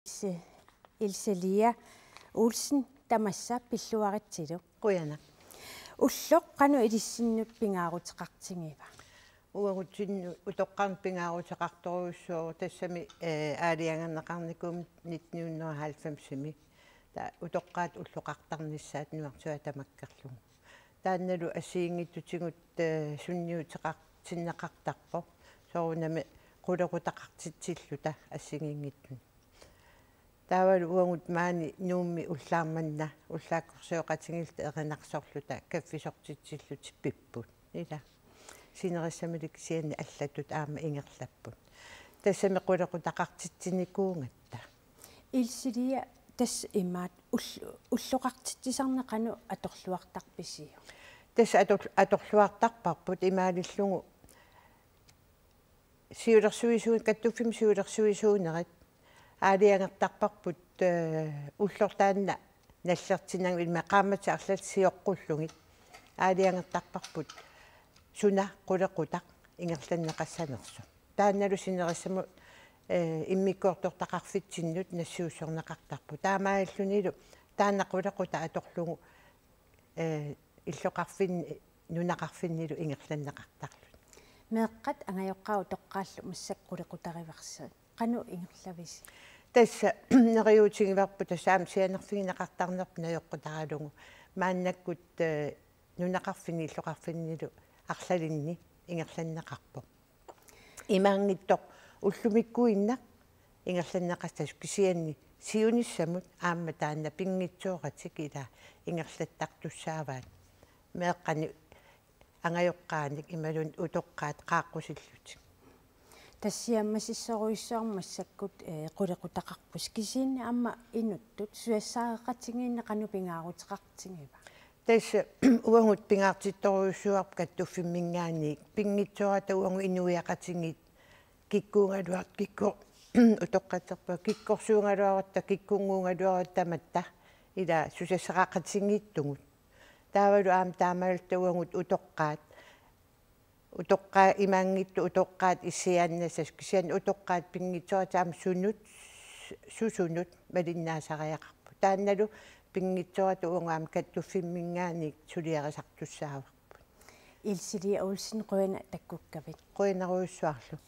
Ilse Ilselia Olsen тамасса пиллуаритсилу куяна уллоқ қану илиссиннут пингаарутеқартигива уагутсинну утоққарн пингаарутеқарторуссоо тассами э, аалиангернеқарникум 1990-ми та утоққаат уллоқартарниссаат нуартуа тамаккерлу таанналу асиингиттутигут э, сунниутеқартиннеқартарпо соорунами қулақутақартитсиллута ассигингиттун таавал уангут маани нуумми уллаамманна уллааккорсиоқатингилт эринарсорлута каффисортитсиллут пиппут ила синериссамилик сиани аллатут аама ингерлаппут тассами қулеқу тақартитсиникуунгатта илсилия тас имаат уллоқартитсисарнеқану аторлуартарписио тас аторлуартарпарпут имаалиллугу сиулерсуисуун каттуффим сиулерсуисуунерит аалиангартарпарпут э, уллортаанна наллертинаг илма qaamati арлат сиоққуллугит аалиангартарпарпут суна қулеқутақ ингерланнеқассанерсу таанналу синериссаму э иммиккоортортақарфитсиннут нассуусорнеқартарпу таамааллунилу таанақулеқута аторлугу э иллоқарфин нунақарфиннилу ингерланнеқартарлу меққат ангайоққау тоққааллу массаққулеқутариварсаа qanu ingerlavis tassa neriuutigivarpu tassaam sianerfigineqartarnerp najoqqutaralugu мааннаккут нунақарфини иллоқарфиннилу арлалинни ингерланнеқарпу имаангиттоқ уллумиккуинна ингерланнеқассас кисианни сиунissamут аамма таанна пингитсуоқатик ила ингерлаттартуссааваат меэққани ангайоққааник ималун утоққаат қааққусиллутик тассиаммасиссоруиссаарма саккут эқулеқутақарпус кисиинни амма инуттут суассаареқатсигиинне канупингаарутеқартигива тасса уангут пингаартитторуйуссуарп каттуффиммингааник пингитсуарата уангу инуиақатигит киккуунгалуар кикко утоққатерпа киккорсуунгалуаратта киккунгуунгалуаратта матта ила сусассақақатсигиттугут таавалу аам таамалтуангут утоққаат утоққаа имаангитту утоққаат иссиааннасас кисиан утоққаат пингитсуа таам сунут сусунут малиннаасариақарпу таанналу пингитсуату уунгаам каттуффиммингааник сулиарисартуссааварпу илсилия улсин қуина таккуккавит қуинаруйуссуарлу